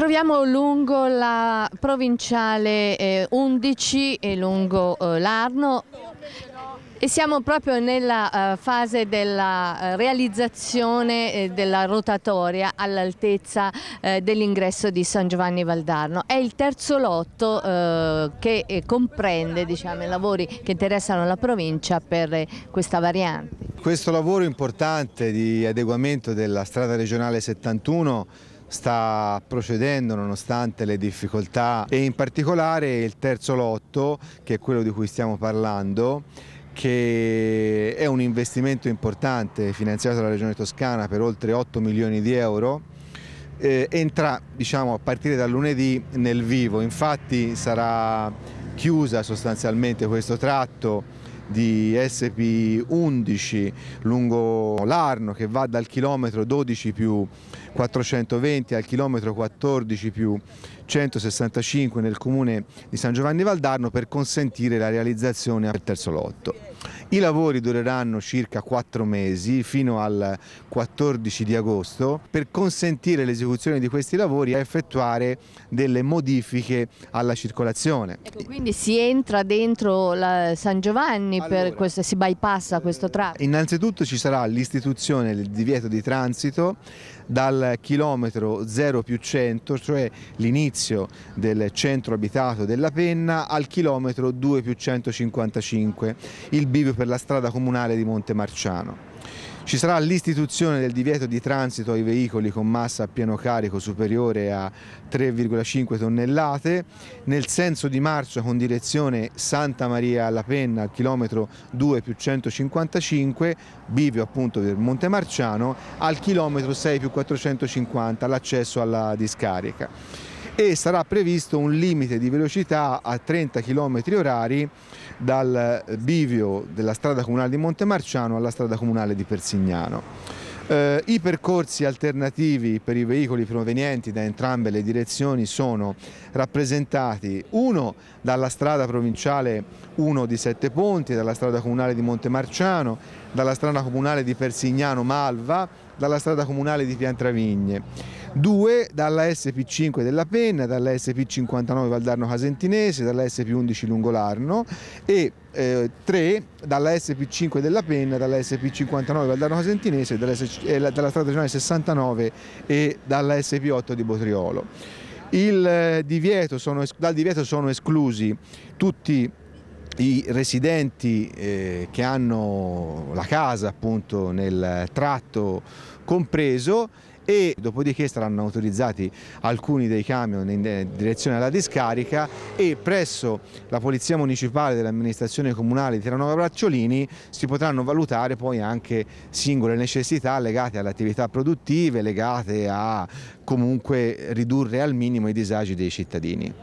troviamo lungo la provinciale 11 eh, e lungo eh, l'Arno e siamo proprio nella eh, fase della realizzazione della rotatoria all'altezza dell'ingresso di San Giovanni Valdarno. È il terzo lotto che comprende diciamo, i lavori che interessano la provincia per questa variante. Questo lavoro importante di adeguamento della strada regionale 71 sta procedendo nonostante le difficoltà e in particolare il terzo lotto che è quello di cui stiamo parlando che è un investimento importante finanziato dalla Regione Toscana per oltre 8 milioni di euro eh, entra diciamo, a partire da lunedì nel vivo infatti sarà chiusa sostanzialmente questo tratto di SP11 lungo l'Arno che va dal chilometro 12 più 420 al chilometro 14 più 165 nel comune di San Giovanni Valdarno per consentire la realizzazione del terzo lotto. I lavori dureranno circa 4 mesi fino al 14 di agosto per consentire l'esecuzione di questi lavori e effettuare delle modifiche alla circolazione. Ecco, quindi si entra dentro San Giovanni, allora, questo, si bypassa questo eh, tratto? Innanzitutto ci sarà l'istituzione del divieto di transito dal chilometro 0 più 100, cioè l'inizio del centro abitato della Penna, al chilometro 2 più 155. Il bivio per la strada comunale di Monte Marciano. Ci sarà l'istituzione del divieto di transito ai veicoli con massa a pieno carico superiore a 3,5 tonnellate, nel senso di marcio con direzione Santa Maria alla Penna al chilometro 2 più 155, bivio appunto del Monte Marciano, al chilometro 6 più 450 l'accesso alla discarica e sarà previsto un limite di velocità a 30 km h dal bivio della strada comunale di Monte Marciano alla strada comunale di Persignano. Perpignano. Eh, I percorsi alternativi per i veicoli provenienti da entrambe le direzioni sono rappresentati uno dalla strada provinciale 1 di Sette Ponti, dalla strada comunale di Montemarciano, dalla strada comunale di Persignano Malva dalla strada comunale di Piantravigne, due dalla SP5 della Penna, dalla SP59 Valdarno Casentinese, dalla SP11 Lungolarno e eh, tre dalla SP5 della Penna, dalla SP59 Valdarno Casentinese, dalla, eh, dalla strada regionale 69 e dalla SP8 di Botriolo. Il eh, divieto sono, dal divieto sono esclusi tutti i residenti eh, che hanno la casa appunto nel tratto compreso e dopodiché saranno autorizzati alcuni dei camion in eh, direzione alla discarica e presso la Polizia Municipale dell'amministrazione comunale di Terranova Bracciolini si potranno valutare poi anche singole necessità legate alle attività produttive, legate a comunque ridurre al minimo i disagi dei cittadini.